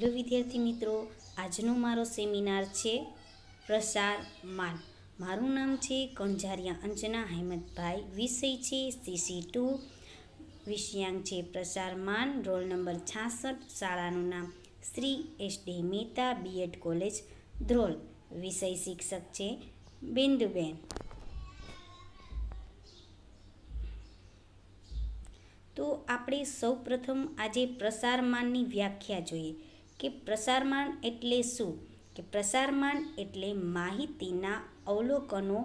hello વિદ્યાર્થી મિત્રો આજનો મારો સેમિનાર છે પ્રસાર માન મારું નામ છે કંજારિયા અંજના હેમદભાઈ વિષય છે સીસી ટુ વિષયાંક છે પ્રસાર માન રોલ નંબર છાસઠ શાળાનું નામ Shri S D Mehta BEd college Dhrol વિષય શિક્ષક છે બિંદુબેન તો આપણે સૌ પ્રથમ આજે પ્રસારમાનની વ્યાખ્યા જોઈએ કે પ્રસારમાન એટલે શું કે પ્રસારમાન એટલે માહિતીના અવલોકનો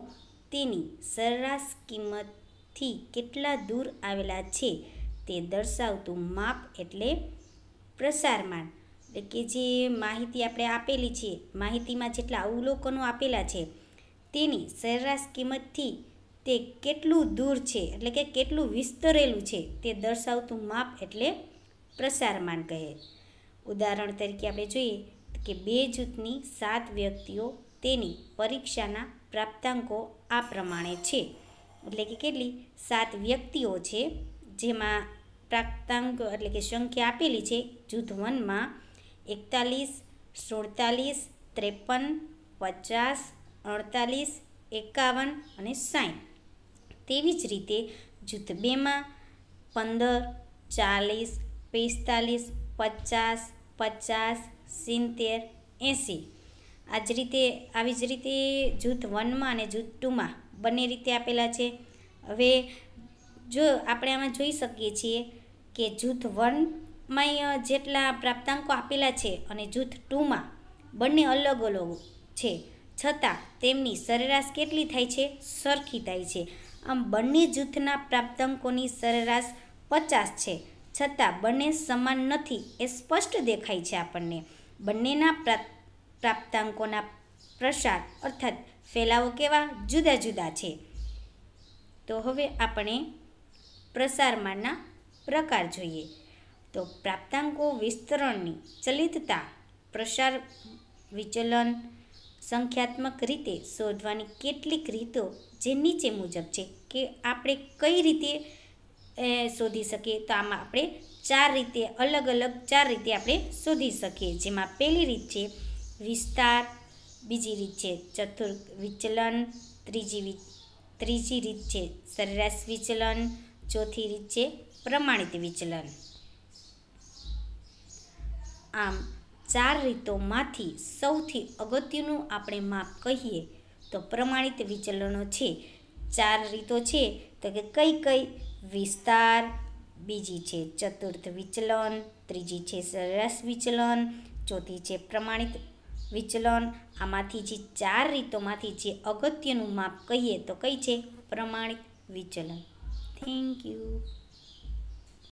તેની સરેરાશ કિંમતથી કેટલા દૂર આવેલા છે તે દર્શાવતું માપ એટલે પ્રસારમાન એટલે કે જે માહિતી આપણે આપેલી છે માહિતીમાં જેટલા અવલોકનો આપેલા છે તેની સરેરાશ કિંમતથી તે કેટલું દૂર છે એટલે કે કેટલું વિસ્તરેલું છે તે દર્શાવતું માપ એટલે પ્રસારમાન કહે ઉદાહરણ તરીકે આપણે જોઈએ કે બે જૂથની સાત વ્યક્તિઓ તેની પરીક્ષાના પ્રાપ્તાંકો આ પ્રમાણે છે એટલે કે કેટલી સાત વ્યક્તિઓ છે જેમાં પ્રાપ્તાંક એટલે કે સંખ્યા આપેલી છે જૂથ વનમાં એકતાલીસ સુડતાલીસ ત્રેપન પચાસ અડતાલીસ એકાવન અને સાઠ તેવી જ રીતે જૂથ બેમાં પંદર ચાલીસ પિસ્તાલીસ પચાસ પચાસ સિત્તેર એંસી આ જ રીતે આવી જ રીતે જૂથ વનમાં અને જૂથ ટુમાં બંને રીતે આપેલા છે હવે જો આપણે આમાં જોઈ શકીએ છીએ કે જૂથ વનમાં જેટલા પ્રાપ્તાંકો આપેલા છે અને જૂથ ટુમાં બંને અલગ અલગ છે છતાં તેમની સરેરાશ કેટલી થાય છે સરખી થાય છે આમ બંને જૂથના પ્રાપ્તાંકોની સરેરાશ પચાસ છે છતાં બંને સમાન નથી એ સ્પષ્ટ દેખાય છે આપણને બંનેના પ્રાપ્તાંકોના પ્રસાર અર્થાત ફેલાવો કેવા જુદા જુદા છે તો હવે આપણે પ્રસારમાંના પ્રકાર જોઈએ તો પ્રાપ્તાંકો વિસ્તરણની ચલિતતા પ્રસાર વિચલન સંખ્યાત્મક રીતે શોધવાની કેટલીક રીતો જે નીચે મુજબ છે કે આપણે કઈ રીતે શોધી શકીએ તો આમાં આપણે ચાર રીતે અલગ અલગ ચાર રીતે આપણે શોધી શકીએ જેમાં પહેલી રીત છે વિસ્તાર બીજી રીત છે ચતુર વિચલન ત્રીજી ત્રીજી રીત છે સરેરાશ વિચલન ચોથી રીત છે પ્રમાણિત વિચલન આમ ચાર રીતોમાંથી સૌથી અગત્યનું આપણે માપ કહીએ તો પ્રમાણિત વિચલનો છે ચાર રીતો છે તો કે કઈ કઈ વિસ્તાર બીજી છે ચતુર્થ વિચલન ત્રીજી છે સરસ વિચલન ચોથી છે પ્રમાણિત વિચલન આમાંથી જે ચાર રીતોમાંથી જે અગત્યનું માપ કહીએ તો કઈ છે પ્રમાણિત વિચલન થેન્ક યુ